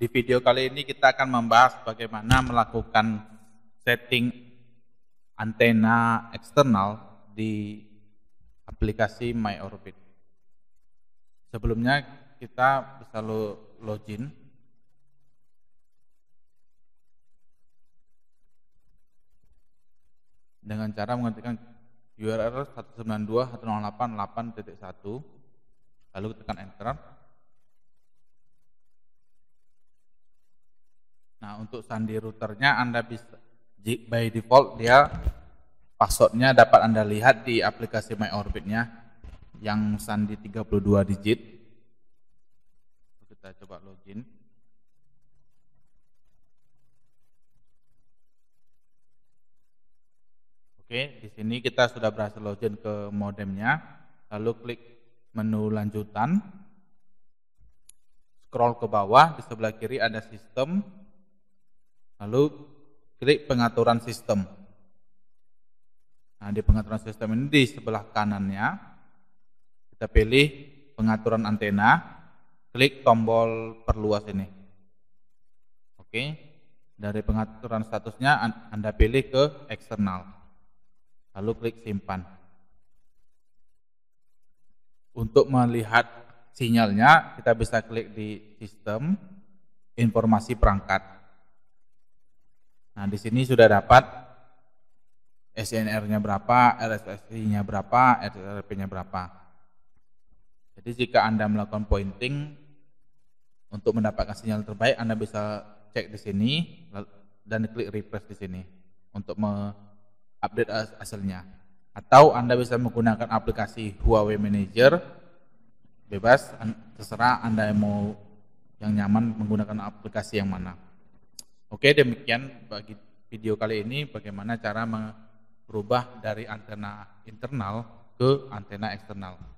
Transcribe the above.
Di video kali ini kita akan membahas bagaimana melakukan setting antena eksternal di aplikasi MyOrbit. Sebelumnya kita bisa login. dengan cara mengetikkan URL 192.168.8.1, lalu tekan enter untuk sandi routernya Anda bisa by default dia passwordnya dapat Anda lihat di aplikasi My MyOrbit-nya yang sandi 32 digit. Kita coba login. Oke, di sini kita sudah berhasil login ke modemnya. Lalu klik menu lanjutan. Scroll ke bawah, di sebelah kiri ada sistem, Lalu klik pengaturan sistem. Nah, di pengaturan sistem ini di sebelah kanannya kita pilih pengaturan antena, klik tombol perluas ini. Oke. Dari pengaturan statusnya Anda pilih ke eksternal. Lalu klik simpan. Untuk melihat sinyalnya kita bisa klik di sistem informasi perangkat. Nah, di sini sudah dapat SNR-nya berapa, RSSI-nya berapa, RSRP-nya berapa. Jadi jika Anda melakukan pointing untuk mendapatkan sinyal terbaik, Anda bisa cek di sini dan klik refresh di sini untuk mengupdate hasilnya. Atau Anda bisa menggunakan aplikasi Huawei Manager bebas terserah Anda yang mau yang nyaman menggunakan aplikasi yang mana. Oke, demikian bagi video kali ini bagaimana cara merubah dari antena internal ke antena eksternal.